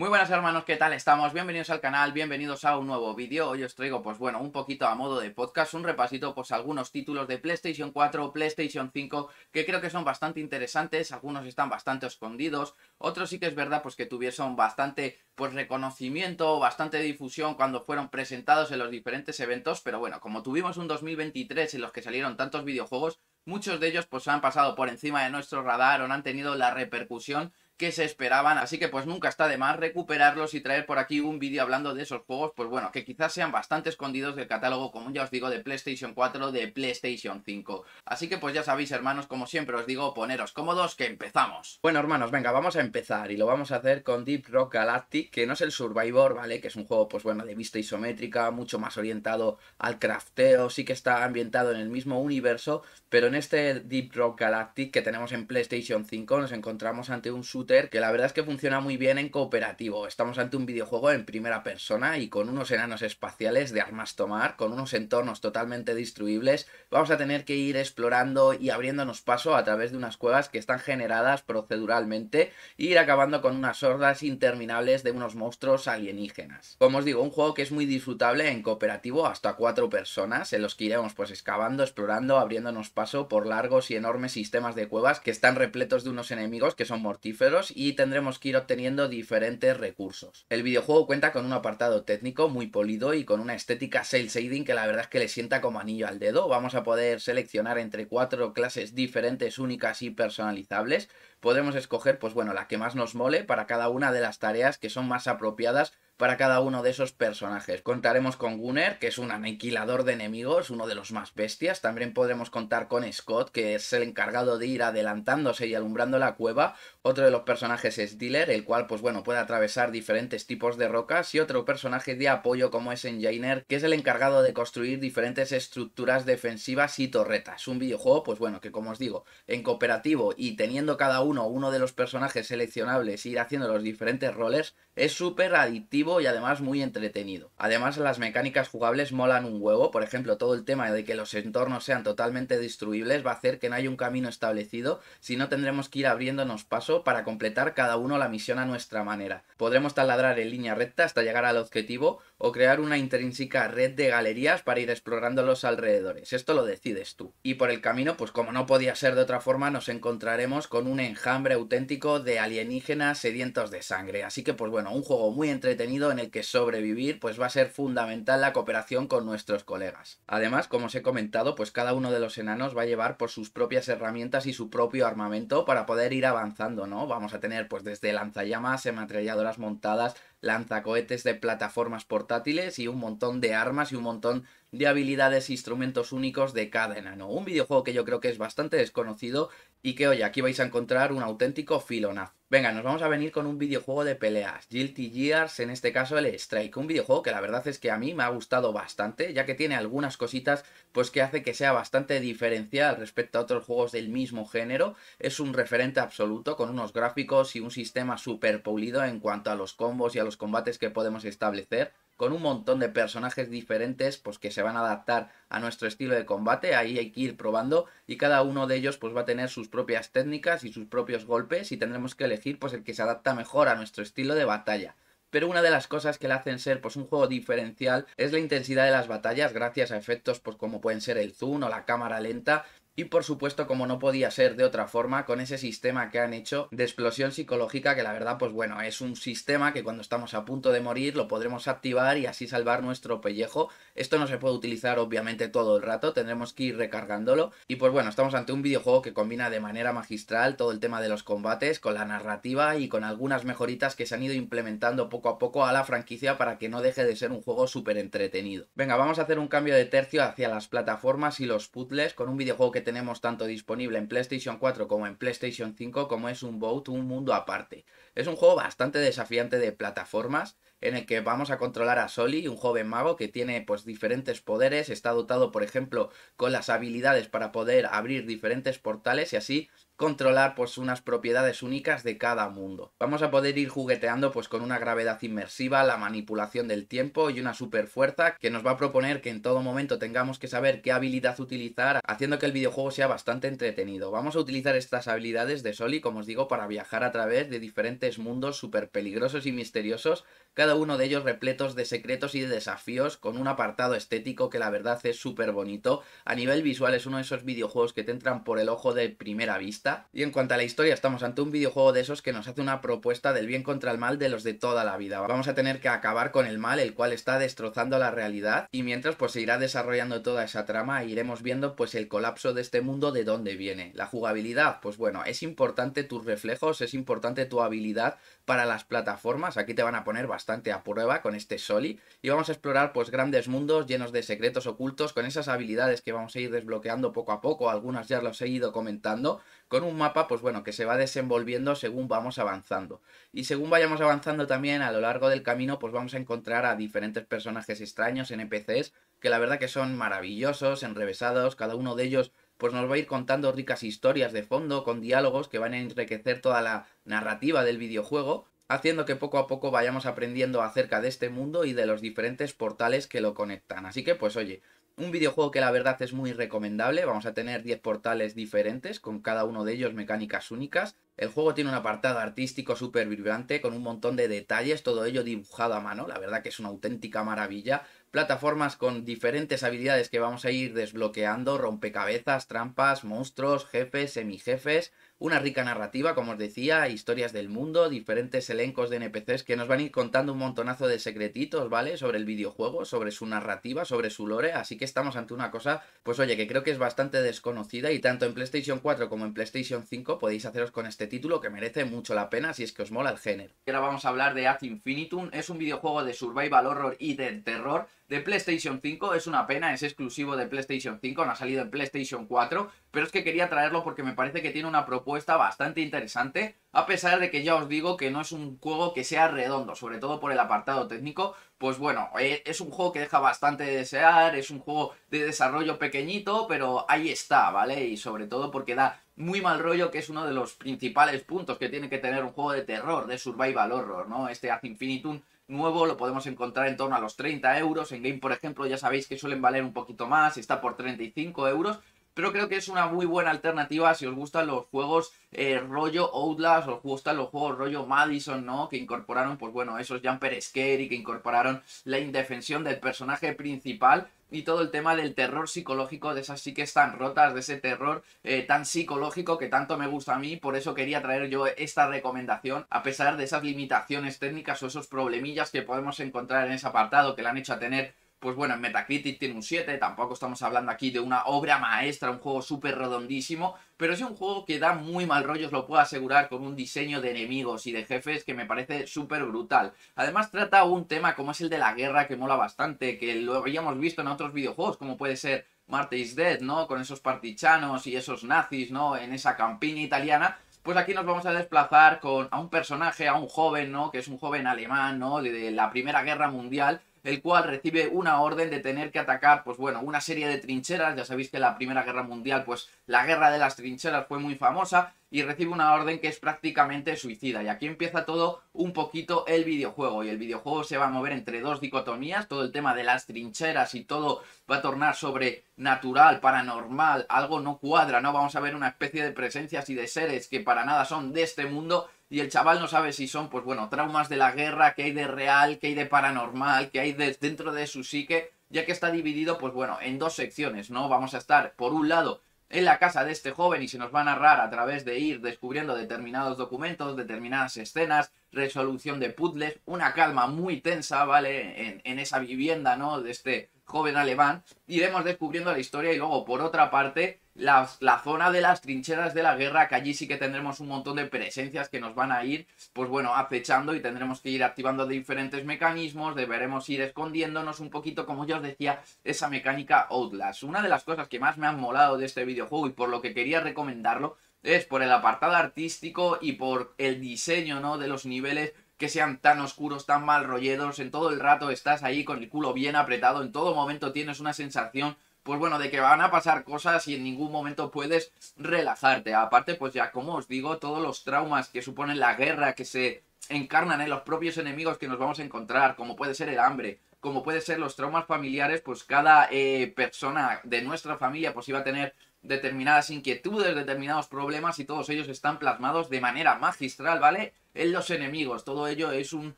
Muy buenas hermanos, ¿qué tal estamos? Bienvenidos al canal, bienvenidos a un nuevo vídeo. Hoy os traigo, pues bueno, un poquito a modo de podcast, un repasito, pues algunos títulos de PlayStation 4, PlayStation 5, que creo que son bastante interesantes, algunos están bastante escondidos, otros sí que es verdad, pues que tuvieron bastante, pues reconocimiento, bastante difusión cuando fueron presentados en los diferentes eventos, pero bueno, como tuvimos un 2023 en los que salieron tantos videojuegos, muchos de ellos pues han pasado por encima de nuestro radar o no han tenido la repercusión que se esperaban, así que pues nunca está de más recuperarlos y traer por aquí un vídeo hablando de esos juegos, pues bueno, que quizás sean bastante escondidos del catálogo, como ya os digo, de PlayStation 4, de PlayStation 5. Así que pues ya sabéis, hermanos, como siempre os digo, poneros cómodos, que empezamos. Bueno, hermanos, venga, vamos a empezar y lo vamos a hacer con Deep Rock Galactic, que no es el Survivor, ¿vale? Que es un juego, pues bueno, de vista isométrica, mucho más orientado al crafteo, sí que está ambientado en el mismo universo, pero en este Deep Rock Galactic que tenemos en PlayStation 5 nos encontramos ante un que la verdad es que funciona muy bien en cooperativo. Estamos ante un videojuego en primera persona y con unos enanos espaciales de armas tomar, con unos entornos totalmente destruibles. Vamos a tener que ir explorando y abriéndonos paso a través de unas cuevas que están generadas proceduralmente e ir acabando con unas hordas interminables de unos monstruos alienígenas. Como os digo, un juego que es muy disfrutable en cooperativo hasta cuatro personas, en los que iremos pues excavando, explorando, abriéndonos paso por largos y enormes sistemas de cuevas que están repletos de unos enemigos que son mortíferos y tendremos que ir obteniendo diferentes recursos. El videojuego cuenta con un apartado técnico muy polido y con una estética cel shading que la verdad es que le sienta como anillo al dedo. Vamos a poder seleccionar entre cuatro clases diferentes, únicas y personalizables. Podremos escoger, pues bueno, la que más nos mole para cada una de las tareas que son más apropiadas para cada uno de esos personajes. Contaremos con Gunner, que es un aniquilador de enemigos, uno de los más bestias. También podremos contar con Scott, que es el encargado de ir adelantándose y alumbrando la cueva. Otro de los personajes es Dealer, el cual, pues bueno, puede atravesar diferentes tipos de rocas. Y otro personaje de apoyo como es Enginer que es el encargado de construir diferentes estructuras defensivas y torretas. Un videojuego, pues bueno, que como os digo, en cooperativo y teniendo cada uno uno de los personajes seleccionables, e ir haciendo los diferentes roles, es súper adictivo y además muy entretenido. Además las mecánicas jugables molan un huevo, por ejemplo todo el tema de que los entornos sean totalmente destruibles va a hacer que no haya un camino establecido, sino tendremos que ir abriéndonos paso para completar cada uno la misión a nuestra manera. Podremos taladrar en línea recta hasta llegar al objetivo o crear una intrínseca red de galerías para ir explorando los alrededores. Esto lo decides tú. Y por el camino, pues como no podía ser de otra forma, nos encontraremos con un enjambre auténtico de alienígenas sedientos de sangre. Así que pues bueno, un juego muy entretenido en el que sobrevivir pues va a ser fundamental la cooperación con nuestros colegas. Además, como os he comentado, pues cada uno de los enanos va a llevar por pues, sus propias herramientas y su propio armamento para poder ir avanzando, ¿no? Vamos a tener pues desde lanzallamas, ametralladoras montadas, lanzacohetes de plataformas portátiles y un montón de armas y un montón de habilidades e instrumentos únicos de cada enano. Un videojuego que yo creo que es bastante desconocido y que oye, aquí vais a encontrar un auténtico filonaz. Venga, nos vamos a venir con un videojuego de peleas, Guilty Gears, en este caso el Strike, un videojuego que la verdad es que a mí me ha gustado bastante, ya que tiene algunas cositas pues que hace que sea bastante diferencial respecto a otros juegos del mismo género, es un referente absoluto con unos gráficos y un sistema súper pulido en cuanto a los combos y a los combates que podemos establecer, con un montón de personajes diferentes, pues que se van a adaptar a nuestro estilo de combate, ahí hay que ir probando y cada uno de ellos pues va a tener sus propias técnicas y sus propios golpes y tendremos que elegir pues el que se adapta mejor a nuestro estilo de batalla. Pero una de las cosas que le hacen ser pues un juego diferencial es la intensidad de las batallas gracias a efectos pues como pueden ser el zoom o la cámara lenta y por supuesto, como no podía ser de otra forma, con ese sistema que han hecho de explosión psicológica, que la verdad, pues bueno, es un sistema que cuando estamos a punto de morir lo podremos activar y así salvar nuestro pellejo. Esto no se puede utilizar obviamente todo el rato, tendremos que ir recargándolo. Y pues bueno, estamos ante un videojuego que combina de manera magistral todo el tema de los combates con la narrativa y con algunas mejoritas que se han ido implementando poco a poco a la franquicia para que no deje de ser un juego súper entretenido. Venga, vamos a hacer un cambio de tercio hacia las plataformas y los puzzles con un videojuego que tenemos tanto disponible en PlayStation 4 como en PlayStation 5 como es un boat, un mundo aparte. Es un juego bastante desafiante de plataformas en el que vamos a controlar a Soli, un joven mago que tiene pues diferentes poderes, está dotado por ejemplo con las habilidades para poder abrir diferentes portales y así controlar pues unas propiedades únicas de cada mundo. Vamos a poder ir jugueteando pues con una gravedad inmersiva, la manipulación del tiempo y una super fuerza que nos va a proponer que en todo momento tengamos que saber qué habilidad utilizar, haciendo que el videojuego sea bastante entretenido. Vamos a utilizar estas habilidades de Soli, como os digo, para viajar a través de diferentes mundos súper peligrosos y misteriosos, cada uno de ellos repletos de secretos y de desafíos, con un apartado estético que la verdad es súper bonito. A nivel visual es uno de esos videojuegos que te entran por el ojo de primera vista, y en cuanto a la historia, estamos ante un videojuego de esos que nos hace una propuesta del bien contra el mal de los de toda la vida. Vamos a tener que acabar con el mal, el cual está destrozando la realidad. Y mientras pues se irá desarrollando toda esa trama e iremos viendo pues el colapso de este mundo de dónde viene. La jugabilidad, pues bueno, es importante tus reflejos, es importante tu habilidad para las plataformas. Aquí te van a poner bastante a prueba con este Soli. Y vamos a explorar pues grandes mundos llenos de secretos ocultos con esas habilidades que vamos a ir desbloqueando poco a poco. Algunas ya las he ido comentando con un mapa, pues bueno, que se va desenvolviendo según vamos avanzando. Y según vayamos avanzando también a lo largo del camino, pues vamos a encontrar a diferentes personajes extraños, NPCs, que la verdad que son maravillosos, enrevesados, cada uno de ellos pues nos va a ir contando ricas historias de fondo, con diálogos que van a enriquecer toda la narrativa del videojuego, haciendo que poco a poco vayamos aprendiendo acerca de este mundo y de los diferentes portales que lo conectan. Así que pues oye, un videojuego que la verdad es muy recomendable. Vamos a tener 10 portales diferentes, con cada uno de ellos mecánicas únicas. El juego tiene un apartado artístico súper vibrante, con un montón de detalles, todo ello dibujado a mano. La verdad que es una auténtica maravilla. Plataformas con diferentes habilidades que vamos a ir desbloqueando, rompecabezas, trampas, monstruos, jefes, semijefes. Una rica narrativa, como os decía, historias del mundo, diferentes elencos de NPCs que nos van a ir contando un montonazo de secretitos, ¿vale? Sobre el videojuego, sobre su narrativa, sobre su lore, así que estamos ante una cosa, pues oye, que creo que es bastante desconocida y tanto en PlayStation 4 como en PlayStation 5 podéis haceros con este título que merece mucho la pena si es que os mola el género. Ahora vamos a hablar de Ad Infinitum, es un videojuego de survival horror y de terror de PlayStation 5, es una pena, es exclusivo de PlayStation 5, no ha salido en PlayStation 4, pero es que quería traerlo porque me parece que tiene una propuesta bastante interesante, a pesar de que ya os digo que no es un juego que sea redondo, sobre todo por el apartado técnico, pues bueno, eh, es un juego que deja bastante de desear, es un juego de desarrollo pequeñito, pero ahí está, ¿vale? Y sobre todo porque da muy mal rollo, que es uno de los principales puntos que tiene que tener un juego de terror, de survival horror, ¿no? Este Ad Infinitum nuevo lo podemos encontrar en torno a los 30 euros, en Game por ejemplo ya sabéis que suelen valer un poquito más, está por 35 euros, pero creo que es una muy buena alternativa si os gustan los juegos eh, rollo Outlast, os gustan los juegos rollo Madison, ¿no? Que incorporaron, pues bueno, esos Jumper Scare y que incorporaron la indefensión del personaje principal y todo el tema del terror psicológico, de esas psiques tan rotas, de ese terror eh, tan psicológico que tanto me gusta a mí, por eso quería traer yo esta recomendación, a pesar de esas limitaciones técnicas o esos problemillas que podemos encontrar en ese apartado que le han hecho a tener pues bueno, en Metacritic tiene un 7, tampoco estamos hablando aquí de una obra maestra, un juego súper redondísimo, pero es un juego que da muy mal rollo, os lo puedo asegurar, con un diseño de enemigos y de jefes que me parece súper brutal. Además trata un tema como es el de la guerra que mola bastante, que lo habíamos visto en otros videojuegos, como puede ser Marte is Dead, ¿no? Con esos partichanos y esos nazis, ¿no? En esa campiña italiana, pues aquí nos vamos a desplazar con a un personaje, a un joven, ¿no? Que es un joven alemán, ¿no? De, la Primera Guerra Mundial, el cual recibe una orden de tener que atacar, pues bueno, una serie de trincheras, ya sabéis que la Primera Guerra Mundial, pues la guerra de las trincheras fue muy famosa, y recibe una orden que es prácticamente suicida. Y aquí empieza todo un poquito el videojuego. Y el videojuego se va a mover entre dos dicotomías, todo el tema de las trincheras y todo va a tornar sobre natural, paranormal, algo no cuadra, ¿no? Vamos a ver una especie de presencias y de seres que para nada son de este mundo y el chaval no sabe si son, pues bueno, traumas de la guerra, que hay de real, que hay de paranormal, que hay de, dentro de su psique, ya que está dividido, pues bueno, en dos secciones, ¿no? Vamos a estar, por un lado, en la casa de este joven y se nos va a narrar a través de ir descubriendo determinados documentos, determinadas escenas, resolución de puzzles, una calma muy tensa, ¿vale? En, en esa vivienda, ¿no? De este joven alemán, iremos descubriendo la historia y luego, por otra parte, la, zona de las trincheras de la guerra, que allí sí que tendremos un montón de presencias que nos van a ir, pues bueno, acechando y tendremos que ir activando diferentes mecanismos, deberemos ir escondiéndonos un poquito, como ya os decía, esa mecánica Outlast. Una de las cosas que más me han molado de este videojuego y por lo que quería recomendarlo es por el apartado artístico y por el diseño, ¿no? De los niveles que sean tan oscuros, tan mal rolledos en todo el rato estás ahí con el culo bien apretado, en todo momento tienes una sensación, pues bueno, de que van a pasar cosas y en ningún momento puedes relajarte. Aparte, pues ya como os digo, todos los traumas que suponen la guerra, que se encarnan en los propios enemigos que nos vamos a encontrar, como puede ser el hambre, como puede ser los traumas familiares, pues cada eh, persona de nuestra familia pues iba a tener determinadas inquietudes, determinados problemas y todos ellos están plasmados de manera magistral, ¿vale? en los enemigos. Todo ello es un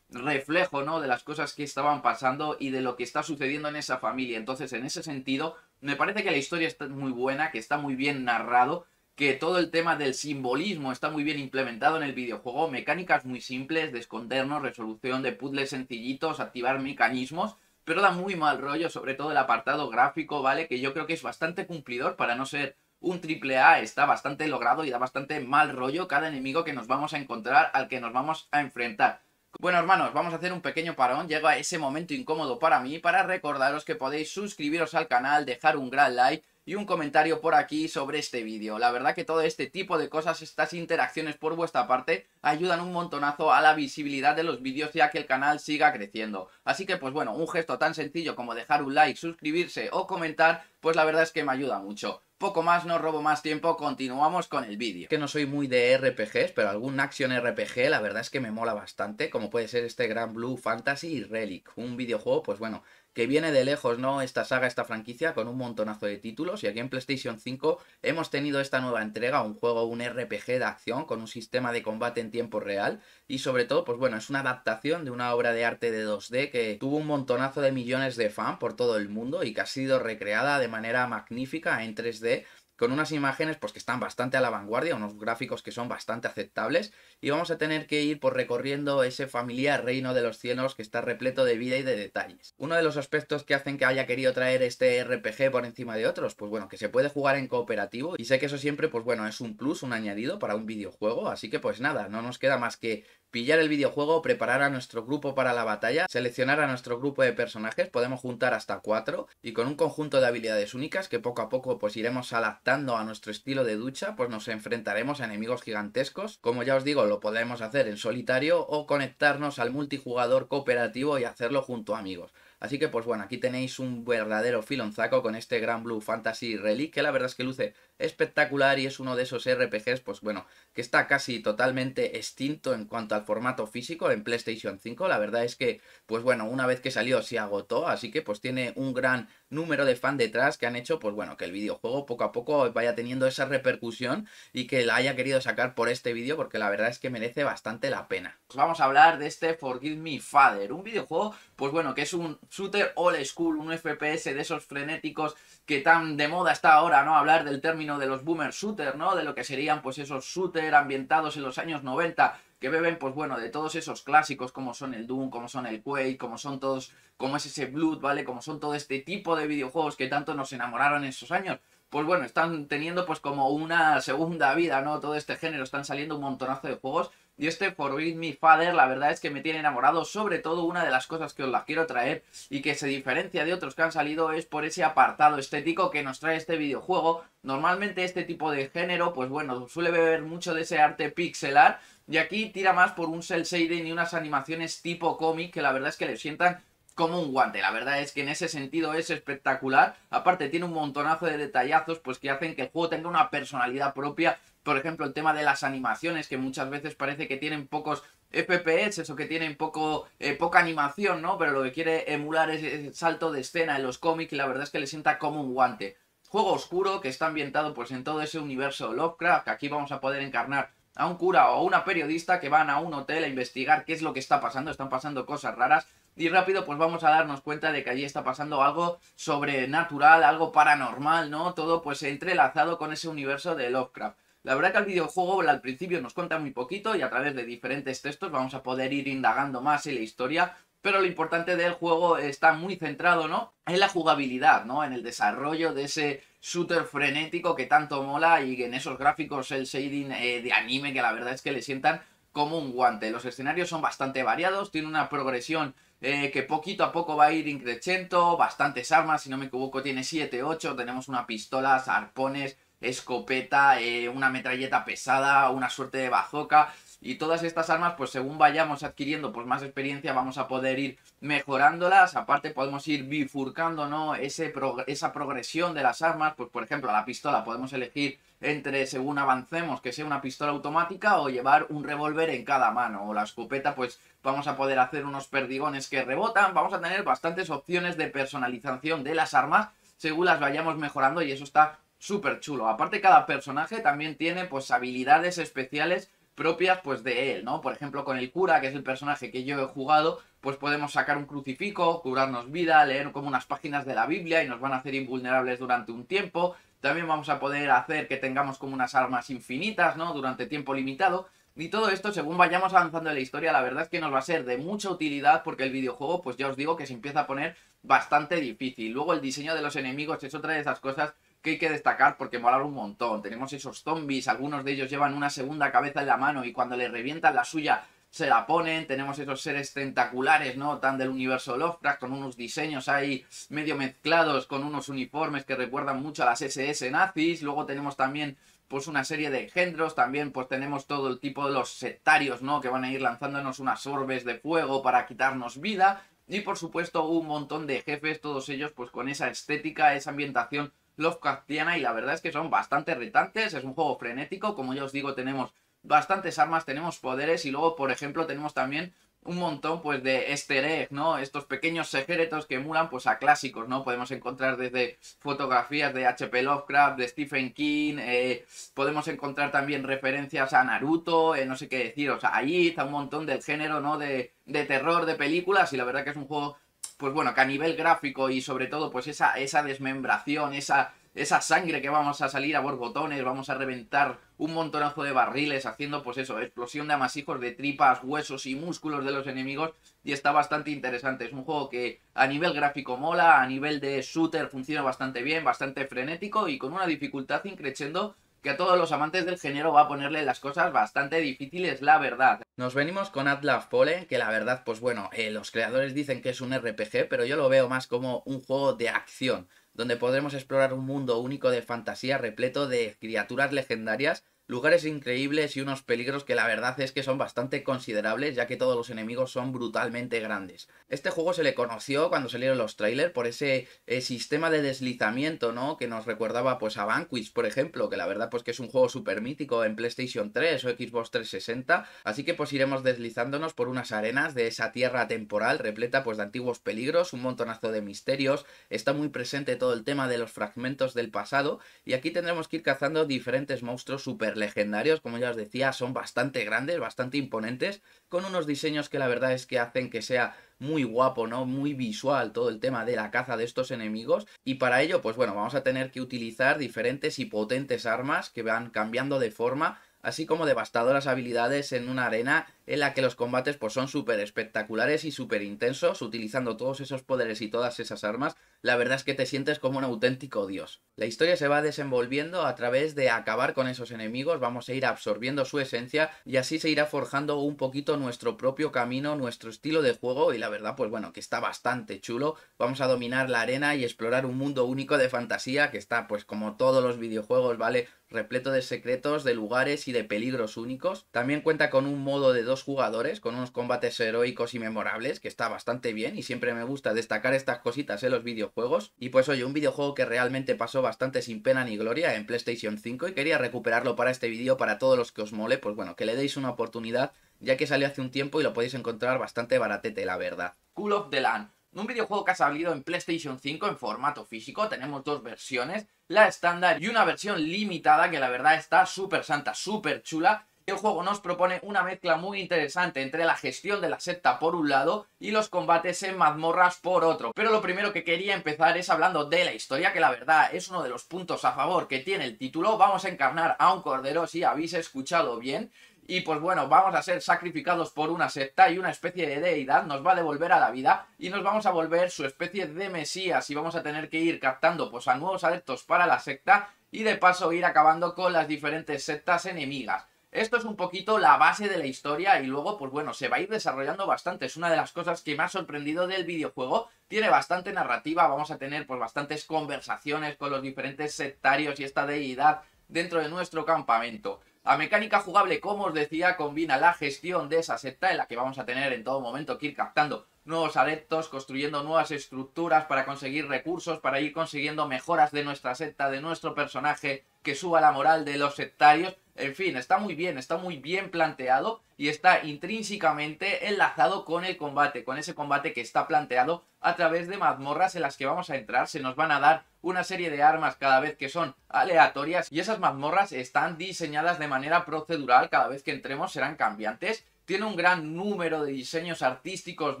reflejo, ¿no? De las cosas que estaban pasando y de lo que está sucediendo en esa familia. Entonces, en ese sentido, me parece que la historia está muy buena, que está muy bien narrado, que todo el tema del simbolismo está muy bien implementado en el videojuego. Mecánicas muy simples, de escondernos, resolución de puzzles sencillitos, activar mecanismos. Pero da muy mal rollo, sobre todo el apartado gráfico, ¿vale? Que yo creo que es bastante cumplidor para no ser un triple A está bastante logrado y da bastante mal rollo cada enemigo que nos vamos a encontrar, al que nos vamos a enfrentar. Bueno hermanos, vamos a hacer un pequeño parón, llega ese momento incómodo para mí para recordaros que podéis suscribiros al canal, dejar un gran like y un comentario por aquí sobre este vídeo. La verdad que todo este tipo de cosas, estas interacciones por vuestra parte, ayudan un montonazo a la visibilidad de los vídeos y a que el canal siga creciendo. Así que pues bueno, un gesto tan sencillo como dejar un like, suscribirse o comentar, pues la verdad es que me ayuda mucho poco más, no robo más tiempo, continuamos con el vídeo. Que no soy muy de RPGs, pero algún action RPG la verdad es que me mola bastante, como puede ser este Gran Blue Fantasy Relic, un videojuego pues bueno, que viene de lejos, ¿no? Esta saga, esta franquicia, con un montonazo de títulos. Y aquí en PlayStation 5 hemos tenido esta nueva entrega, un juego, un RPG de acción, con un sistema de combate en tiempo real. Y sobre todo, pues bueno, es una adaptación de una obra de arte de 2D que tuvo un montonazo de millones de fans por todo el mundo y que ha sido recreada de manera magnífica en 3D con unas imágenes pues que están bastante a la vanguardia, unos gráficos que son bastante aceptables y vamos a tener que ir por pues, recorriendo ese familiar reino de los cielos que está repleto de vida y de detalles. Uno de los aspectos que hacen que haya querido traer este RPG por encima de otros, pues bueno, que se puede jugar en cooperativo y sé que eso siempre pues bueno, es un plus, un añadido para un videojuego, así que pues nada, no nos queda más que pillar el videojuego, preparar a nuestro grupo para la batalla, seleccionar a nuestro grupo de personajes, podemos juntar hasta cuatro y con un conjunto de habilidades únicas que poco a poco pues iremos adaptando a nuestro estilo de ducha, pues nos enfrentaremos a enemigos gigantescos. Como ya os digo, lo podemos hacer en solitario o conectarnos al multijugador cooperativo y hacerlo junto a amigos. Así que pues bueno, aquí tenéis un verdadero filonzaco con este Gran Blue Fantasy Relic, que la verdad es que luce espectacular y es uno de esos RPGs, pues bueno, que está casi totalmente extinto en cuanto al formato físico en PlayStation 5. La verdad es que, pues bueno, una vez que salió se agotó, así que pues tiene un gran número de fan detrás que han hecho, pues bueno, que el videojuego poco a poco vaya teniendo esa repercusión y que la haya querido sacar por este vídeo porque la verdad es que merece bastante la pena. Pues vamos a hablar de este Forgive Me Father, un videojuego, pues bueno, que es un shooter old school, un FPS de esos frenéticos que tan de moda está ahora, ¿no? Hablar del término de los boomer shooter, ¿no? De lo que serían pues esos shooter ambientados en los años 90 que beben, pues bueno, de todos esos clásicos como son el Doom, como son el Quake, como son todos, como es ese Blood, ¿vale? Como son todo este tipo de videojuegos que tanto nos enamoraron en esos años. Pues bueno, están teniendo pues como una segunda vida, ¿no? Todo este género, están saliendo un montonazo de juegos y este Forbid Me Father, la verdad es que me tiene enamorado. Sobre todo, una de las cosas que os las quiero traer y que se diferencia de otros que han salido es por ese apartado estético que nos trae este videojuego. Normalmente este tipo de género, pues bueno, suele beber mucho de ese arte pixelar. Y aquí tira más por un cel shading y unas animaciones tipo cómic que la verdad es que le sientan como un guante. La verdad es que en ese sentido es espectacular. Aparte tiene un montonazo de detallazos pues que hacen que el juego tenga una personalidad propia por ejemplo, el tema de las animaciones, que muchas veces parece que tienen pocos FPS o que tienen poco, eh, poca animación, ¿no? Pero lo que quiere emular es el salto de escena en los cómics y la verdad es que le sienta como un guante. Juego oscuro que está ambientado pues en todo ese universo Lovecraft, que aquí vamos a poder encarnar a un cura o a una periodista que van a un hotel a investigar qué es lo que está pasando, están pasando cosas raras y rápido pues vamos a darnos cuenta de que allí está pasando algo sobrenatural, algo paranormal, ¿no? Todo pues entrelazado con ese universo de Lovecraft. La verdad que el videojuego al principio nos cuenta muy poquito y a través de diferentes textos vamos a poder ir indagando más en la historia, pero lo importante del juego está muy centrado, ¿no? En la jugabilidad, ¿no? En el desarrollo de ese shooter frenético que tanto mola y en esos gráficos el shading eh, de anime que la verdad es que le sientan como un guante. Los escenarios son bastante variados, tiene una progresión eh, que poquito a poco va a ir increciendo, bastantes armas, si no me equivoco tiene 7, 8, tenemos una pistola, arpones, escopeta, eh, una metralleta pesada, una suerte de bazoca y todas estas armas pues según vayamos adquiriendo pues más experiencia vamos a poder ir mejorándolas, aparte podemos ir bifurcando ¿no? Ese esa progresión de las armas, pues por ejemplo la pistola podemos elegir entre según avancemos que sea una pistola automática o llevar un revólver en cada mano o la escopeta pues vamos a poder hacer unos perdigones que rebotan, vamos a tener bastantes opciones de personalización de las armas según las vayamos mejorando y eso está súper chulo. Aparte, cada personaje también tiene pues habilidades especiales propias pues de él, ¿no? Por ejemplo, con el cura, que es el personaje que yo he jugado, pues podemos sacar un crucifijo, curarnos vida, leer como unas páginas de la Biblia y nos van a hacer invulnerables durante un tiempo. También vamos a poder hacer que tengamos como unas armas infinitas, ¿no? Durante tiempo limitado. Y todo esto, según vayamos avanzando en la historia, la verdad es que nos va a ser de mucha utilidad porque el videojuego, pues ya os digo que se empieza a poner bastante difícil. Luego el diseño de los enemigos es otra de esas cosas que hay que destacar porque molaron un montón. Tenemos esos zombies, algunos de ellos llevan una segunda cabeza en la mano y cuando le revientan la suya se la ponen, tenemos esos seres tentaculares, ¿no? Tan del universo Lovecraft, con unos diseños ahí medio mezclados, con unos uniformes que recuerdan mucho a las SS nazis, luego tenemos también pues una serie de engendros, también pues tenemos todo el tipo de los sectarios, ¿no? Que van a ir lanzándonos unas orbes de fuego para quitarnos vida, y por supuesto un montón de jefes, todos ellos pues con esa estética, esa ambientación Lovecraftiana y la verdad es que son bastante irritantes, es un juego frenético, como ya os digo tenemos bastantes armas, tenemos poderes y luego por ejemplo tenemos también un montón pues de easter ¿no? Estos pequeños secretos que emulan pues a clásicos, ¿no? Podemos encontrar desde fotografías de H.P. Lovecraft, de Stephen King, eh, podemos encontrar también referencias a Naruto, eh, no sé qué deciros, a está a un montón del género, ¿no? De, de terror, de películas y la verdad que es un juego pues bueno, que a nivel gráfico y sobre todo pues esa, esa desmembración, esa, esa sangre que vamos a salir a borbotones, vamos a reventar un montonazo de barriles haciendo pues eso, explosión de amasijos de tripas, huesos y músculos de los enemigos y está bastante interesante. Es un juego que a nivel gráfico mola, a nivel de shooter funciona bastante bien, bastante frenético y con una dificultad increciendo que a todos los amantes del género va a ponerle las cosas bastante difíciles, la verdad. Nos venimos con Atlas Pole, que la verdad, pues bueno, eh, los creadores dicen que es un RPG, pero yo lo veo más como un juego de acción, donde podremos explorar un mundo único de fantasía repleto de criaturas legendarias lugares increíbles y unos peligros que la verdad es que son bastante considerables ya que todos los enemigos son brutalmente grandes. Este juego se le conoció cuando salieron los trailers por ese eh, sistema de deslizamiento, ¿no? Que nos recordaba pues a Vanquish, por ejemplo, que la verdad pues que es un juego súper mítico en PlayStation 3 o Xbox 360, así que pues iremos deslizándonos por unas arenas de esa tierra temporal repleta pues de antiguos peligros, un montonazo de misterios, está muy presente todo el tema de los fragmentos del pasado y aquí tendremos que ir cazando diferentes monstruos super legendarios, como ya os decía, son bastante grandes, bastante imponentes, con unos diseños que la verdad es que hacen que sea muy guapo, ¿no? Muy visual todo el tema de la caza de estos enemigos. Y para ello, pues bueno, vamos a tener que utilizar diferentes y potentes armas que van cambiando de forma así como devastadoras habilidades en una arena en la que los combates pues, son súper espectaculares y súper intensos, utilizando todos esos poderes y todas esas armas, la verdad es que te sientes como un auténtico dios. La historia se va desenvolviendo a través de acabar con esos enemigos, vamos a ir absorbiendo su esencia y así se irá forjando un poquito nuestro propio camino, nuestro estilo de juego y la verdad pues bueno, que está bastante chulo. Vamos a dominar la arena y explorar un mundo único de fantasía que está pues como todos los videojuegos, ¿vale? repleto de secretos, de lugares y de peligros únicos. También cuenta con un modo de dos jugadores, con unos combates heroicos y memorables, que está bastante bien y siempre me gusta destacar estas cositas en los videojuegos. Y pues oye, un videojuego que realmente pasó bastante sin pena ni gloria en PlayStation 5 y quería recuperarlo para este vídeo, para todos los que os mole, pues bueno, que le deis una oportunidad, ya que salió hace un tiempo y lo podéis encontrar bastante baratete, la verdad. Cool of the Land. Un videojuego que ha salido en PlayStation 5 en formato físico, tenemos dos versiones, la estándar y una versión limitada que la verdad está súper santa, súper chula. El juego nos propone una mezcla muy interesante entre la gestión de la secta por un lado y los combates en mazmorras por otro. Pero lo primero que quería empezar es hablando de la historia, que la verdad es uno de los puntos a favor que tiene el título. Vamos a encarnar a un cordero, si habéis escuchado bien y pues bueno, vamos a ser sacrificados por una secta y una especie de deidad nos va a devolver a la vida y nos vamos a volver su especie de mesías y vamos a tener que ir captando pues a nuevos adeptos para la secta y de paso ir acabando con las diferentes sectas enemigas. Esto es un poquito la base de la historia y luego, pues bueno, se va a ir desarrollando bastante. Es una de las cosas que me ha sorprendido del videojuego. Tiene bastante narrativa, vamos a tener pues bastantes conversaciones con los diferentes sectarios y esta deidad dentro de nuestro campamento. La mecánica jugable, como os decía, combina la gestión de esa secta en la que vamos a tener en todo momento que ir captando nuevos adeptos, construyendo nuevas estructuras para conseguir recursos, para ir consiguiendo mejoras de nuestra secta, de nuestro personaje, que suba la moral de los sectarios. En fin, está muy bien, está muy bien planteado y está intrínsecamente enlazado con el combate, con ese combate que está planteado a través de mazmorras en las que vamos a entrar. Se nos van a dar una serie de armas cada vez que son aleatorias y esas mazmorras están diseñadas de manera procedural. Cada vez que entremos serán cambiantes tiene un gran número de diseños artísticos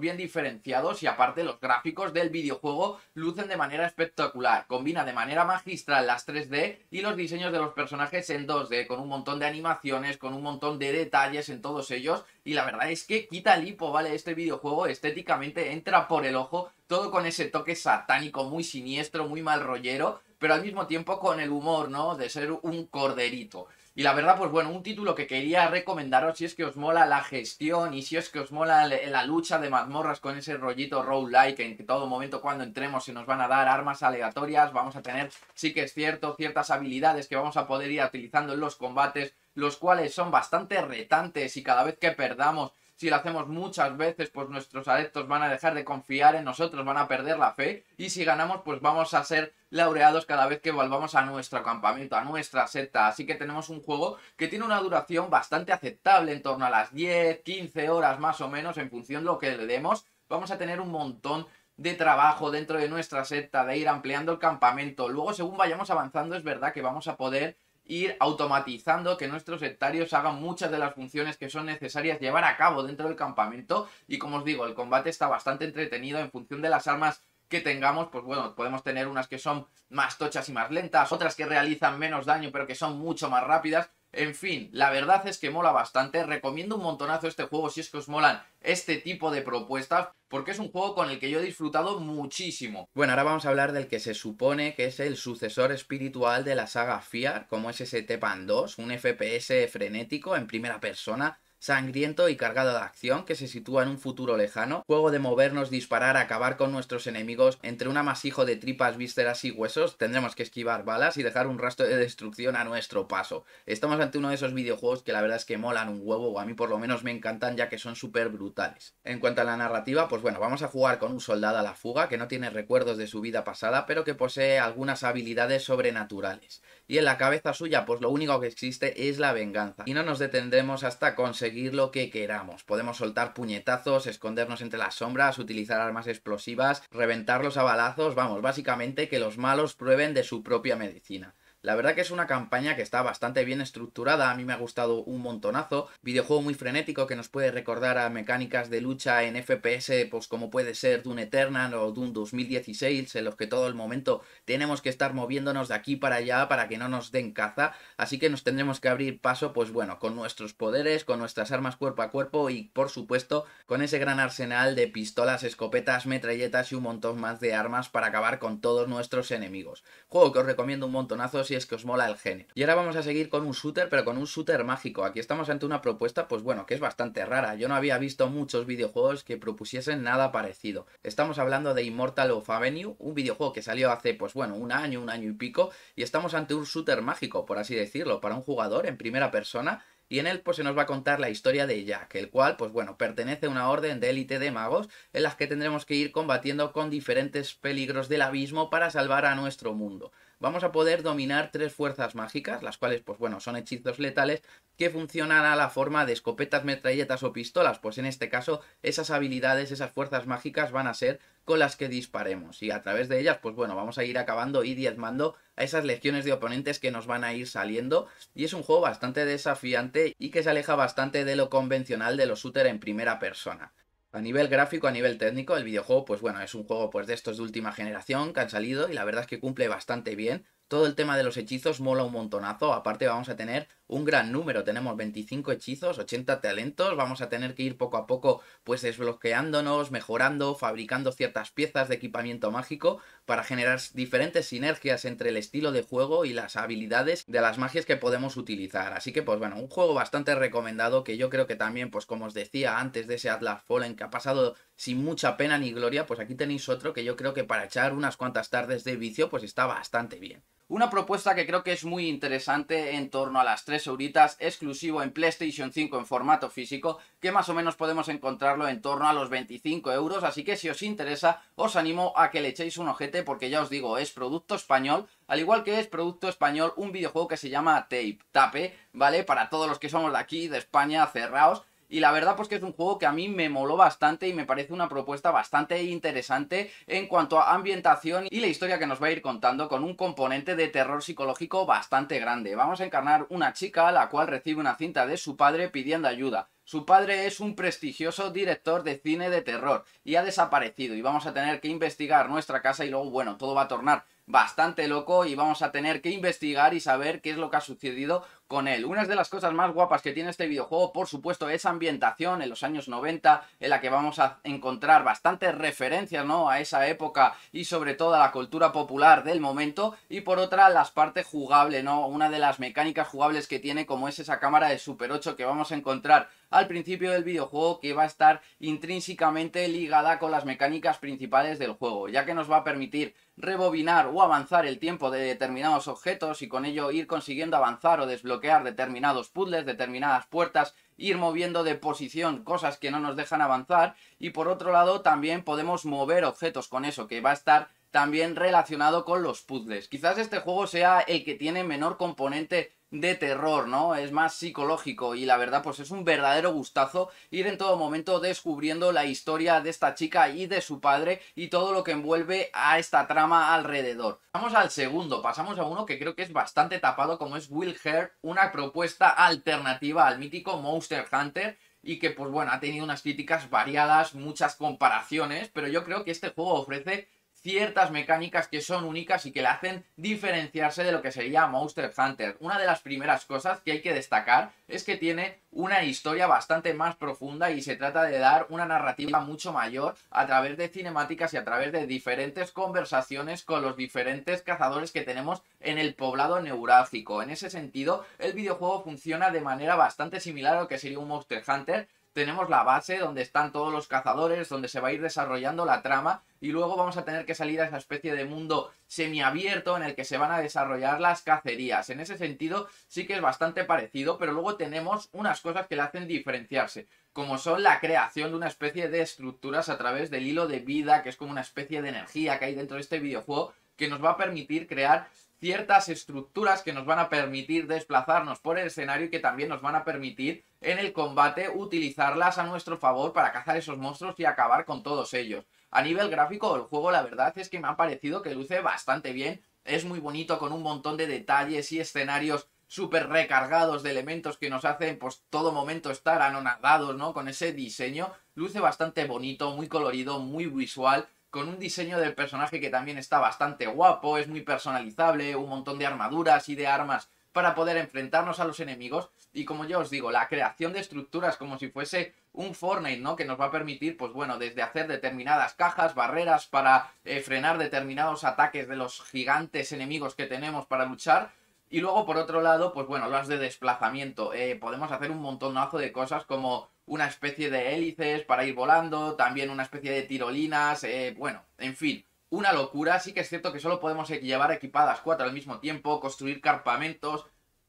bien diferenciados y aparte los gráficos del videojuego lucen de manera espectacular. Combina de manera magistral las 3D y los diseños de los personajes en 2D, con un montón de animaciones, con un montón de detalles en todos ellos. Y la verdad es que quita el hipo, ¿vale? Este videojuego estéticamente entra por el ojo, todo con ese toque satánico muy siniestro, muy mal rollero pero al mismo tiempo con el humor, ¿no? De ser un corderito. Y la verdad, pues bueno, un título que quería recomendaros si es que os mola la gestión y si es que os mola la lucha de mazmorras con ese rollito roguelike en que todo momento cuando entremos se nos van a dar armas aleatorias, vamos a tener, sí que es cierto, ciertas habilidades que vamos a poder ir utilizando en los combates, los cuales son bastante retantes y cada vez que perdamos si lo hacemos muchas veces, pues nuestros adeptos van a dejar de confiar en nosotros, van a perder la fe. Y si ganamos, pues vamos a ser laureados cada vez que volvamos a nuestro campamento, a nuestra secta. Así que tenemos un juego que tiene una duración bastante aceptable, en torno a las 10, 15 horas más o menos, en función de lo que le demos. Vamos a tener un montón de trabajo dentro de nuestra secta, de ir ampliando el campamento. Luego, según vayamos avanzando, es verdad que vamos a poder ir automatizando que nuestros hectarios hagan muchas de las funciones que son necesarias llevar a cabo dentro del campamento y como os digo, el combate está bastante entretenido en función de las armas que tengamos, pues bueno, podemos tener unas que son más tochas y más lentas, otras que realizan menos daño pero que son mucho más rápidas en fin, la verdad es que mola bastante, recomiendo un montonazo este juego si es que os molan este tipo de propuestas, porque es un juego con el que yo he disfrutado muchísimo. Bueno, ahora vamos a hablar del que se supone que es el sucesor espiritual de la saga Fiar, como es ese 2, un FPS frenético en primera persona sangriento y cargado de acción que se sitúa en un futuro lejano, juego de movernos, disparar, acabar con nuestros enemigos, entre un amasijo de tripas, vísceras y huesos, tendremos que esquivar balas y dejar un rastro de destrucción a nuestro paso. Estamos ante uno de esos videojuegos que la verdad es que molan un huevo, o a mí por lo menos me encantan ya que son súper brutales. En cuanto a la narrativa, pues bueno, vamos a jugar con un soldado a la fuga que no tiene recuerdos de su vida pasada, pero que posee algunas habilidades sobrenaturales y en la cabeza suya pues lo único que existe es la venganza. Y no nos detendremos hasta conseguir lo que queramos. Podemos soltar puñetazos, escondernos entre las sombras, utilizar armas explosivas, reventarlos a balazos, vamos, básicamente que los malos prueben de su propia medicina. La verdad que es una campaña que está bastante bien estructurada, a mí me ha gustado un montonazo. Videojuego muy frenético que nos puede recordar a mecánicas de lucha en FPS, pues como puede ser Dune Eternal o Dune 2016, en los que todo el momento tenemos que estar moviéndonos de aquí para allá para que no nos den caza. Así que nos tendremos que abrir paso, pues bueno, con nuestros poderes, con nuestras armas cuerpo a cuerpo y por supuesto con ese gran arsenal de pistolas, escopetas, metralletas y un montón más de armas para acabar con todos nuestros enemigos. Juego que os recomiendo un montonazo es que os mola el género. Y ahora vamos a seguir con un shooter, pero con un shooter mágico. Aquí estamos ante una propuesta, pues bueno, que es bastante rara. Yo no había visto muchos videojuegos que propusiesen nada parecido. Estamos hablando de Immortal of Avenue, un videojuego que salió hace, pues bueno, un año, un año y pico, y estamos ante un shooter mágico, por así decirlo, para un jugador en primera persona y en él pues se nos va a contar la historia de Jack, el cual pues bueno, pertenece a una orden de élite de magos en las que tendremos que ir combatiendo con diferentes peligros del abismo para salvar a nuestro mundo. Vamos a poder dominar tres fuerzas mágicas, las cuales pues bueno, son hechizos letales que funcionan a la forma de escopetas, metralletas o pistolas, pues en este caso esas habilidades, esas fuerzas mágicas van a ser con las que disparemos. Y a través de ellas, pues bueno, vamos a ir acabando y diezmando a esas legiones de oponentes que nos van a ir saliendo. Y es un juego bastante desafiante y que se aleja bastante de lo convencional de los shooter en primera persona. A nivel gráfico, a nivel técnico, el videojuego, pues bueno, es un juego pues de estos de última generación que han salido y la verdad es que cumple bastante bien. Todo el tema de los hechizos mola un montonazo, aparte vamos a tener un gran número. Tenemos 25 hechizos, 80 talentos. Vamos a tener que ir poco a poco, pues desbloqueándonos, mejorando, fabricando ciertas piezas de equipamiento mágico para generar diferentes sinergias entre el estilo de juego y las habilidades de las magias que podemos utilizar. Así que, pues bueno, un juego bastante recomendado que yo creo que también, pues como os decía antes de ese Atlas Fallen que ha pasado sin mucha pena ni gloria, pues aquí tenéis otro que yo creo que para echar unas cuantas tardes de vicio, pues está bastante bien. Una propuesta que creo que es muy interesante en torno a las 3 euritas, exclusivo en PlayStation 5 en formato físico, que más o menos podemos encontrarlo en torno a los 25 euros, así que si os interesa, os animo a que le echéis un ojete porque ya os digo, es producto español, al igual que es producto español un videojuego que se llama Tape, Tape, ¿vale? Para todos los que somos de aquí, de España, cerraos, y la verdad, pues que es un juego que a mí me moló bastante y me parece una propuesta bastante interesante en cuanto a ambientación y la historia que nos va a ir contando con un componente de terror psicológico bastante grande. Vamos a encarnar una chica la cual recibe una cinta de su padre pidiendo ayuda. Su padre es un prestigioso director de cine de terror y ha desaparecido y vamos a tener que investigar nuestra casa y luego, bueno, todo va a tornar bastante loco y vamos a tener que investigar y saber qué es lo que ha sucedido él. Una de las cosas más guapas que tiene este videojuego, por supuesto, es ambientación en los años 90, en la que vamos a encontrar bastantes referencias ¿no? a esa época y sobre todo a la cultura popular del momento. Y por otra, las partes jugables, ¿no? una de las mecánicas jugables que tiene como es esa cámara de Super 8 que vamos a encontrar al principio del videojuego que va a estar intrínsecamente ligada con las mecánicas principales del juego, ya que nos va a permitir rebobinar o avanzar el tiempo de determinados objetos y con ello ir consiguiendo avanzar o desbloquear determinados puzzles, determinadas puertas, ir moviendo de posición cosas que no nos dejan avanzar y por otro lado también podemos mover objetos con eso que va a estar también relacionado con los puzzles. Quizás este juego sea el que tiene menor componente de terror, ¿no? Es más psicológico y la verdad pues es un verdadero gustazo ir en todo momento descubriendo la historia de esta chica y de su padre y todo lo que envuelve a esta trama alrededor. Vamos al segundo, pasamos a uno que creo que es bastante tapado como es Will Hare, una propuesta alternativa al mítico Monster Hunter y que pues bueno, ha tenido unas críticas variadas, muchas comparaciones, pero yo creo que este juego ofrece ciertas mecánicas que son únicas y que le hacen diferenciarse de lo que sería Monster Hunter. Una de las primeras cosas que hay que destacar es que tiene una historia bastante más profunda y se trata de dar una narrativa mucho mayor a través de cinemáticas y a través de diferentes conversaciones con los diferentes cazadores que tenemos en el poblado neurálgico. En ese sentido, el videojuego funciona de manera bastante similar a lo que sería un Monster Hunter, tenemos la base donde están todos los cazadores, donde se va a ir desarrollando la trama y luego vamos a tener que salir a esa especie de mundo semiabierto en el que se van a desarrollar las cacerías. En ese sentido sí que es bastante parecido, pero luego tenemos unas cosas que le hacen diferenciarse, como son la creación de una especie de estructuras a través del hilo de vida, que es como una especie de energía que hay dentro de este videojuego, que nos va a permitir crear ciertas estructuras que nos van a permitir desplazarnos por el escenario y que también nos van a permitir en el combate utilizarlas a nuestro favor para cazar esos monstruos y acabar con todos ellos. A nivel gráfico, el juego la verdad es que me ha parecido que luce bastante bien, es muy bonito con un montón de detalles y escenarios súper recargados de elementos que nos hacen pues todo momento estar anonadados, ¿no? Con ese diseño, luce bastante bonito, muy colorido, muy visual con un diseño del personaje que también está bastante guapo, es muy personalizable, un montón de armaduras y de armas para poder enfrentarnos a los enemigos y como ya os digo, la creación de estructuras como si fuese un Fortnite, ¿no? Que nos va a permitir, pues bueno, desde hacer determinadas cajas, barreras para eh, frenar determinados ataques de los gigantes enemigos que tenemos para luchar, y luego, por otro lado, pues bueno, las de desplazamiento. Eh, podemos hacer un montonazo de cosas como una especie de hélices para ir volando, también una especie de tirolinas, eh, bueno, en fin, una locura. Sí que es cierto que solo podemos llevar equipadas cuatro al mismo tiempo, construir carpamentos,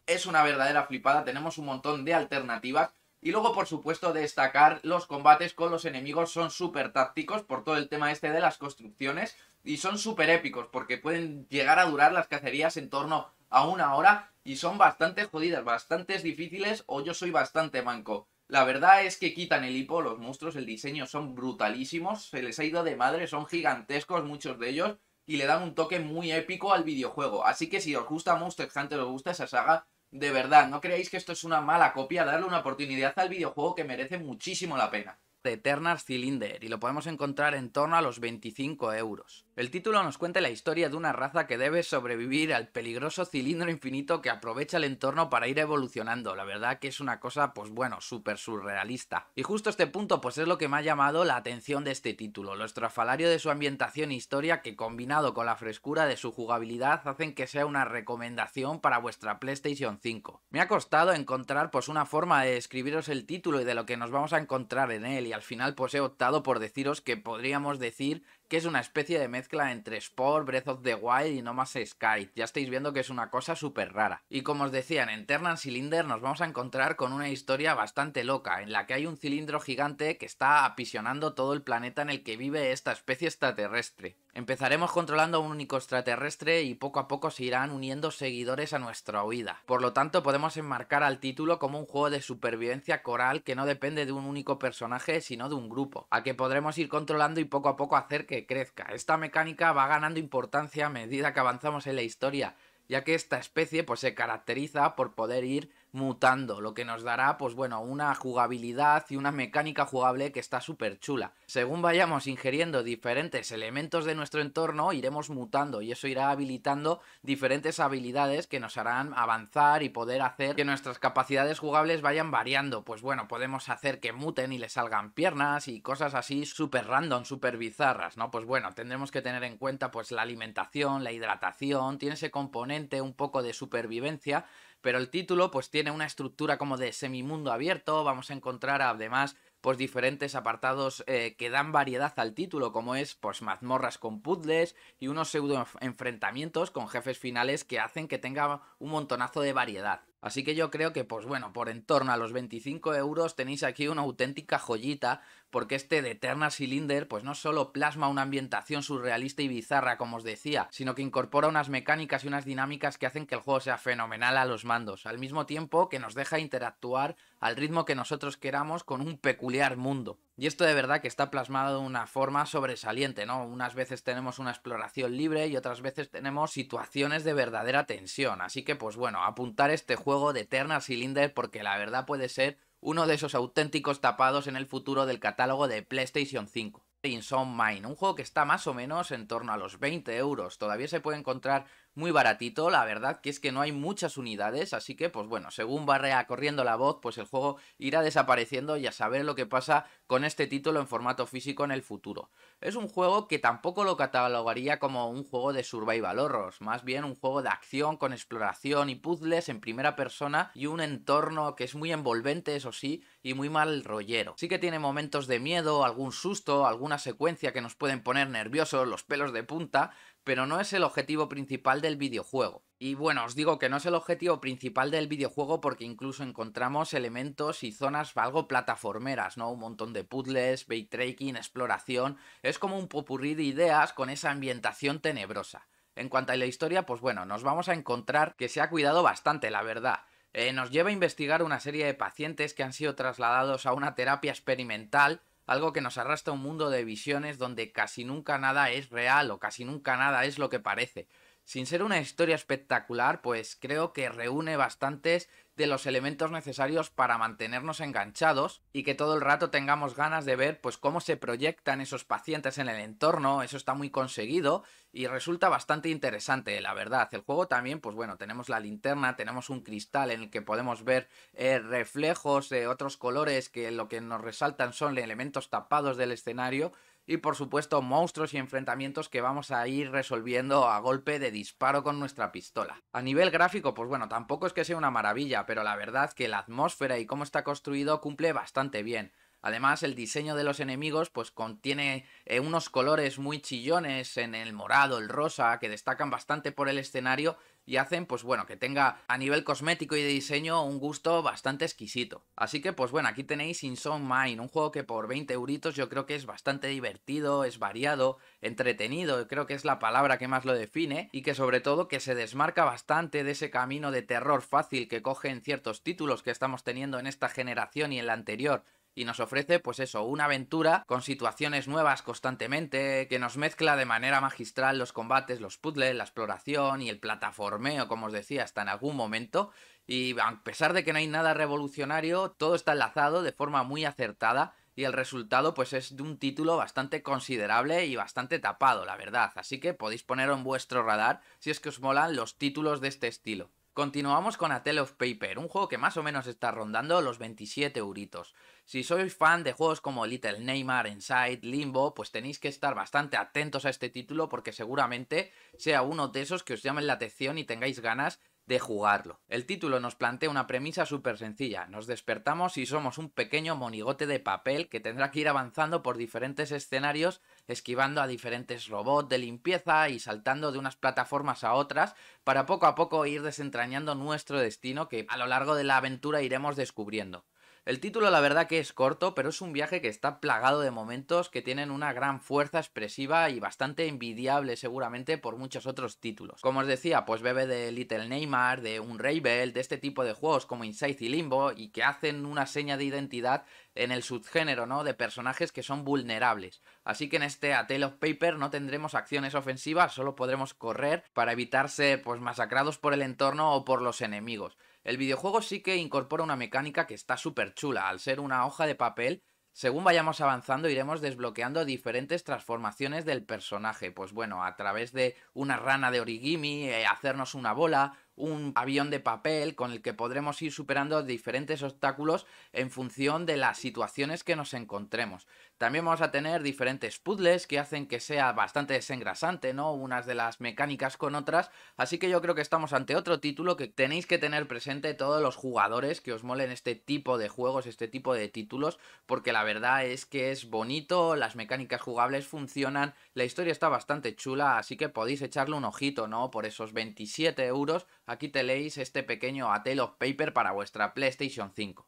es una verdadera flipada, tenemos un montón de alternativas. Y luego, por supuesto, destacar los combates con los enemigos son súper tácticos por todo el tema este de las construcciones y son súper épicos porque pueden llegar a durar las cacerías en torno a una hora y son bastante jodidas, bastante difíciles o yo soy bastante manco. La verdad es que quitan el hipo, los monstruos, el diseño son brutalísimos, se les ha ido de madre, son gigantescos muchos de ellos y le dan un toque muy épico al videojuego. Así que si os gusta Monster Hunter, os gusta esa saga, de verdad, no creáis que esto es una mala copia, darle una oportunidad al videojuego que merece muchísimo la pena. Eternal Cylinder y lo podemos encontrar en torno a los 25 euros. El título nos cuenta la historia de una raza que debe sobrevivir al peligroso cilindro infinito que aprovecha el entorno para ir evolucionando. La verdad que es una cosa, pues bueno, súper surrealista. Y justo este punto, pues es lo que me ha llamado la atención de este título. Lo estrafalario de su ambientación e historia que combinado con la frescura de su jugabilidad hacen que sea una recomendación para vuestra PlayStation 5. Me ha costado encontrar pues una forma de describiros el título y de lo que nos vamos a encontrar en él y al final pues he optado por deciros que podríamos decir que es una especie de mezcla entre Sport, Breath of the Wild y No Más Sky. Ya estáis viendo que es una cosa súper rara. Y como os decía, en Ternan Cylinder nos vamos a encontrar con una historia bastante loca, en la que hay un cilindro gigante que está apisionando todo el planeta en el que vive esta especie extraterrestre. Empezaremos controlando a un único extraterrestre y poco a poco se irán uniendo seguidores a nuestra huida. Por lo tanto, podemos enmarcar al título como un juego de supervivencia coral que no depende de un único personaje, sino de un grupo, a que podremos ir controlando y poco a poco hacer que crezca. Esta mecánica va ganando importancia a medida que avanzamos en la historia, ya que esta especie pues, se caracteriza por poder ir mutando, lo que nos dará, pues bueno, una jugabilidad y una mecánica jugable que está súper chula. Según vayamos ingiriendo diferentes elementos de nuestro entorno, iremos mutando y eso irá habilitando diferentes habilidades que nos harán avanzar y poder hacer que nuestras capacidades jugables vayan variando. Pues bueno, podemos hacer que muten y le salgan piernas y cosas así súper random, súper bizarras, ¿no? Pues bueno, tendremos que tener en cuenta pues la alimentación, la hidratación, tiene ese componente un poco de supervivencia pero el título pues tiene una estructura como de semimundo abierto, vamos a encontrar además pues diferentes apartados eh, que dan variedad al título, como es pues mazmorras con puzzles y unos pseudo enfrentamientos con jefes finales que hacen que tenga un montonazo de variedad. Así que yo creo que, pues bueno, por en torno a los 25 euros tenéis aquí una auténtica joyita porque este de Eternal Cylinder pues no solo plasma una ambientación surrealista y bizarra como os decía, sino que incorpora unas mecánicas y unas dinámicas que hacen que el juego sea fenomenal a los mandos, al mismo tiempo que nos deja interactuar al ritmo que nosotros queramos con un peculiar mundo. Y esto de verdad que está plasmado de una forma sobresaliente, ¿no? Unas veces tenemos una exploración libre y otras veces tenemos situaciones de verdadera tensión. Así que pues bueno, apuntar este juego de Eternal Cylinder porque la verdad puede ser uno de esos auténticos tapados en el futuro del catálogo de PlayStation 5. Insound Mine, un juego que está más o menos en torno a los 20 euros. Todavía se puede encontrar muy baratito, la verdad que es que no hay muchas unidades, así que pues bueno, según va corriendo la voz, pues el juego irá desapareciendo y a saber lo que pasa con este título en formato físico en el futuro. Es un juego que tampoco lo catalogaría como un juego de survival horror, más bien un juego de acción con exploración y puzzles en primera persona y un entorno que es muy envolvente, eso sí, y muy mal rollero. Sí que tiene momentos de miedo, algún susto, alguna secuencia que nos pueden poner nerviosos, los pelos de punta, pero no es el objetivo principal del videojuego. Y bueno, os digo que no es el objetivo principal del videojuego porque incluso encontramos elementos y zonas algo plataformeras, ¿no? Un montón de puzzles, bait exploración. Es como un popurrí de ideas con esa ambientación tenebrosa. En cuanto a la historia, pues bueno, nos vamos a encontrar que se ha cuidado bastante, la verdad. Eh, nos lleva a investigar una serie de pacientes que han sido trasladados a una terapia experimental algo que nos arrastra a un mundo de visiones donde casi nunca nada es real o casi nunca nada es lo que parece. Sin ser una historia espectacular, pues creo que reúne bastantes de los elementos necesarios para mantenernos enganchados y que todo el rato tengamos ganas de ver pues cómo se proyectan esos pacientes en el entorno, eso está muy conseguido y resulta bastante interesante, la verdad. El juego también, pues bueno, tenemos la linterna, tenemos un cristal en el que podemos ver eh, reflejos de otros colores que lo que nos resaltan son elementos tapados del escenario y por supuesto monstruos y enfrentamientos que vamos a ir resolviendo a golpe de disparo con nuestra pistola. A nivel gráfico, pues bueno, tampoco es que sea una maravilla, pero la verdad que la atmósfera y cómo está construido cumple bastante bien. Además, el diseño de los enemigos pues contiene eh, unos colores muy chillones en el morado, el rosa, que destacan bastante por el escenario y hacen, pues bueno, que tenga a nivel cosmético y de diseño un gusto bastante exquisito. Así que, pues bueno, aquí tenéis Insomni Mine, un juego que por 20 euritos yo creo que es bastante divertido, es variado, entretenido, creo que es la palabra que más lo define y que sobre todo que se desmarca bastante de ese camino de terror fácil que cogen ciertos títulos que estamos teniendo en esta generación y en la anterior y nos ofrece, pues eso, una aventura con situaciones nuevas constantemente, que nos mezcla de manera magistral los combates, los puzzles, la exploración y el plataformeo, como os decía, hasta en algún momento. Y a pesar de que no hay nada revolucionario, todo está enlazado de forma muy acertada y el resultado pues es de un título bastante considerable y bastante tapado, la verdad. Así que podéis ponerlo en vuestro radar si es que os molan los títulos de este estilo. Continuamos con A Tale of Paper, un juego que más o menos está rondando los 27 euritos. Si sois fan de juegos como Little Neymar, Inside, Limbo, pues tenéis que estar bastante atentos a este título porque seguramente sea uno de esos que os llamen la atención y tengáis ganas de jugarlo. El título nos plantea una premisa súper sencilla. Nos despertamos y somos un pequeño monigote de papel que tendrá que ir avanzando por diferentes escenarios esquivando a diferentes robots de limpieza y saltando de unas plataformas a otras para poco a poco ir desentrañando nuestro destino que a lo largo de la aventura iremos descubriendo. El título la verdad que es corto, pero es un viaje que está plagado de momentos que tienen una gran fuerza expresiva y bastante envidiable seguramente por muchos otros títulos. Como os decía, pues bebe de Little Neymar, de Unravel, de este tipo de juegos como Inside y Limbo y que hacen una seña de identidad en el subgénero, ¿no? De personajes que son vulnerables. Así que en este A Tale of Paper no tendremos acciones ofensivas, solo podremos correr para evitarse, pues masacrados por el entorno o por los enemigos. El videojuego sí que incorpora una mecánica que está súper chula. Al ser una hoja de papel, según vayamos avanzando iremos desbloqueando diferentes transformaciones del personaje. Pues bueno, a través de una rana de origami, eh, hacernos una bola, un avión de papel con el que podremos ir superando diferentes obstáculos en función de las situaciones que nos encontremos. También vamos a tener diferentes puzzles que hacen que sea bastante desengrasante, ¿no? Unas de las mecánicas con otras, así que yo creo que estamos ante otro título que tenéis que tener presente todos los jugadores que os molen este tipo de juegos, este tipo de títulos, porque la verdad es que es bonito, las mecánicas jugables funcionan, la historia está bastante chula, así que podéis echarle un ojito, ¿no? Por esos 27 euros, aquí te leéis este pequeño A Tale of Paper para vuestra PlayStation 5.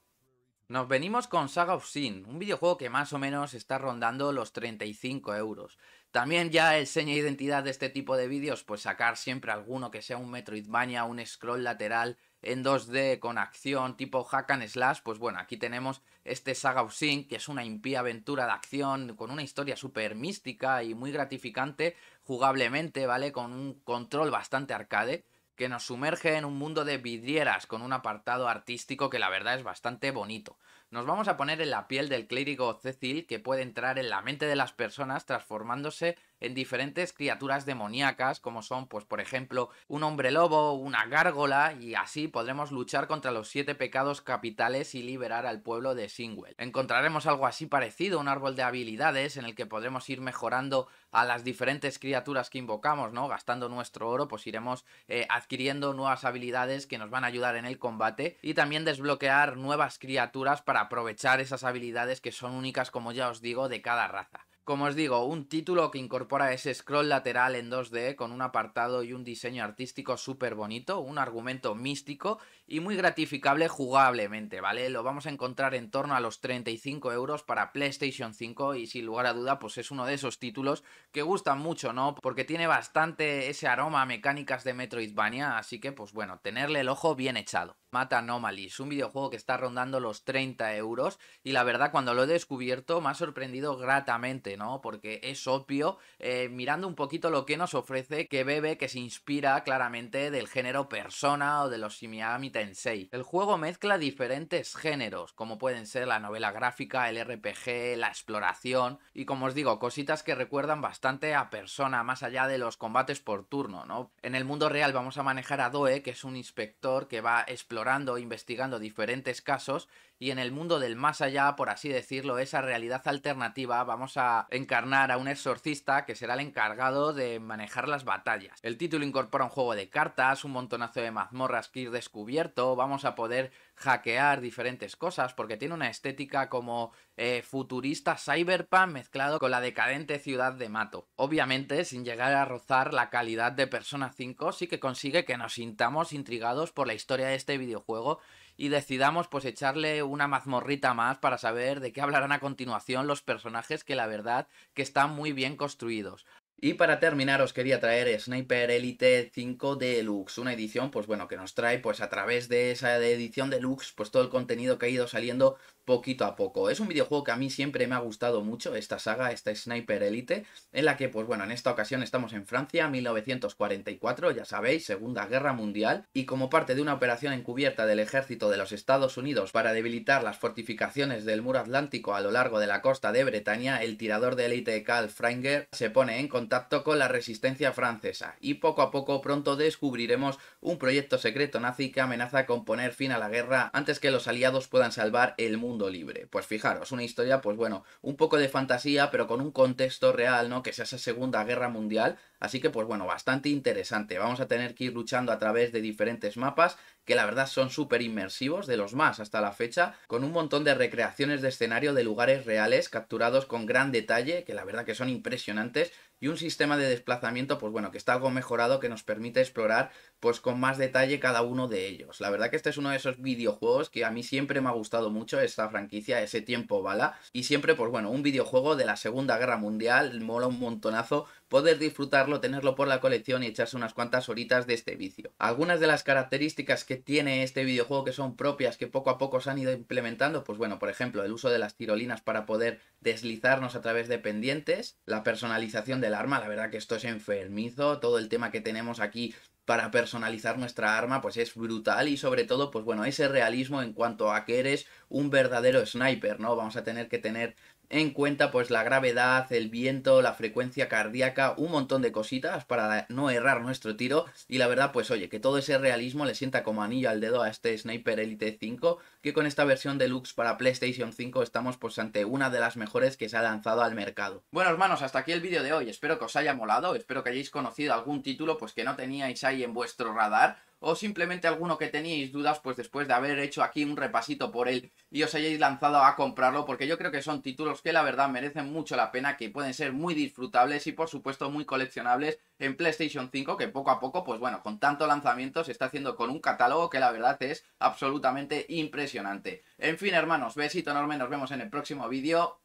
Nos venimos con Saga of Sin, un videojuego que más o menos está rondando los 35 euros. También ya el seña de identidad de este tipo de vídeos, pues sacar siempre alguno que sea un Metroidvania, un scroll lateral en 2D con acción tipo hack and slash, pues bueno, aquí tenemos este Saga of Sin, que es una impía aventura de acción con una historia súper mística y muy gratificante jugablemente, ¿vale? Con un control bastante arcade que nos sumerge en un mundo de vidrieras con un apartado artístico que la verdad es bastante bonito. Nos vamos a poner en la piel del clérigo Cecil que puede entrar en la mente de las personas transformándose en diferentes criaturas demoníacas, como son, pues por ejemplo, un hombre lobo, una gárgola, y así podremos luchar contra los siete pecados capitales y liberar al pueblo de Singwell. Encontraremos algo así parecido, un árbol de habilidades en el que podremos ir mejorando a las diferentes criaturas que invocamos, ¿no? Gastando nuestro oro, pues iremos eh, adquiriendo nuevas habilidades que nos van a ayudar en el combate y también desbloquear nuevas criaturas para aprovechar esas habilidades que son únicas, como ya os digo, de cada raza. Como os digo, un título que incorpora ese scroll lateral en 2D con un apartado y un diseño artístico súper bonito, un argumento místico y muy gratificable jugablemente, ¿vale? Lo vamos a encontrar en torno a los 35 euros para PlayStation 5 y sin lugar a duda pues es uno de esos títulos que gustan mucho, ¿no? Porque tiene bastante ese aroma a mecánicas de Metroidvania, así que pues bueno, tenerle el ojo bien echado. Mata Anomalies, un videojuego que está rondando los 30 euros y la verdad cuando lo he descubierto me ha sorprendido gratamente, ¿no? Porque es obvio, eh, mirando un poquito lo que nos ofrece, que bebe, que se inspira claramente del género persona o de los Simiami el juego mezcla diferentes géneros, como pueden ser la novela gráfica, el RPG, la exploración y como os digo, cositas que recuerdan bastante a persona, más allá de los combates por turno, ¿no? En el mundo real vamos a manejar a Doe, que es un inspector que va explorando, e investigando diferentes casos y en el mundo del más allá, por así decirlo, esa realidad alternativa, vamos a encarnar a un exorcista que será el encargado de manejar las batallas. El título incorpora un juego de cartas, un montonazo de mazmorras que ir descubierto, vamos a poder hackear diferentes cosas porque tiene una estética como eh, futurista cyberpunk mezclado con la decadente ciudad de Mato. Obviamente, sin llegar a rozar la calidad de Persona 5, sí que consigue que nos sintamos intrigados por la historia de este videojuego y decidamos pues echarle una mazmorrita más para saber de qué hablarán a continuación los personajes que la verdad que están muy bien construidos. Y para terminar os quería traer Sniper Elite 5 Deluxe, una edición pues bueno que nos trae pues a través de esa edición deluxe pues todo el contenido que ha ido saliendo poquito a poco. Es un videojuego que a mí siempre me ha gustado mucho, esta saga, esta Sniper Elite, en la que, pues bueno, en esta ocasión estamos en Francia, 1944, ya sabéis, Segunda Guerra Mundial, y como parte de una operación encubierta del ejército de los Estados Unidos para debilitar las fortificaciones del muro atlántico a lo largo de la costa de Bretaña, el tirador de élite Karl Freinger se pone en contacto con la resistencia francesa, y poco a poco pronto descubriremos un proyecto secreto nazi que amenaza con poner fin a la guerra antes que los aliados puedan salvar el mundo libre. Pues fijaros, una historia, pues bueno, un poco de fantasía, pero con un contexto real, ¿no? Que sea esa Segunda Guerra Mundial. Así que, pues bueno, bastante interesante. Vamos a tener que ir luchando a través de diferentes mapas, que la verdad son súper inmersivos, de los más hasta la fecha, con un montón de recreaciones de escenario de lugares reales capturados con gran detalle, que la verdad que son impresionantes y un sistema de desplazamiento, pues bueno, que está algo mejorado que nos permite explorar pues con más detalle cada uno de ellos. La verdad que este es uno de esos videojuegos que a mí siempre me ha gustado mucho esta franquicia, ese tiempo bala, y siempre pues bueno, un videojuego de la Segunda Guerra Mundial, mola un montonazo poder disfrutarlo, tenerlo por la colección y echarse unas cuantas horitas de este vicio. Algunas de las características que tiene este videojuego que son propias, que poco a poco se han ido implementando, pues bueno, por ejemplo, el uso de las tirolinas para poder deslizarnos a través de pendientes, la personalización del arma, la verdad que esto es enfermizo, todo el tema que tenemos aquí para personalizar nuestra arma pues es brutal y sobre todo pues bueno ese realismo en cuanto a que eres un verdadero sniper, ¿no? Vamos a tener que tener en cuenta pues la gravedad, el viento, la frecuencia cardíaca, un montón de cositas para no errar nuestro tiro y la verdad pues oye, que todo ese realismo le sienta como anillo al dedo a este Sniper Elite 5 que con esta versión deluxe para PlayStation 5 estamos pues ante una de las mejores que se ha lanzado al mercado. Bueno hermanos, hasta aquí el vídeo de hoy, espero que os haya molado, espero que hayáis conocido algún título pues que no teníais ahí en vuestro radar o simplemente alguno que teníais dudas, pues después de haber hecho aquí un repasito por él y os hayáis lanzado a comprarlo, porque yo creo que son títulos que la verdad merecen mucho la pena, que pueden ser muy disfrutables y por supuesto muy coleccionables en PlayStation 5, que poco a poco, pues bueno, con tanto lanzamiento se está haciendo con un catálogo que la verdad es absolutamente impresionante. En fin, hermanos, besito enorme, nos vemos en el próximo vídeo.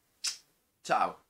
Chao.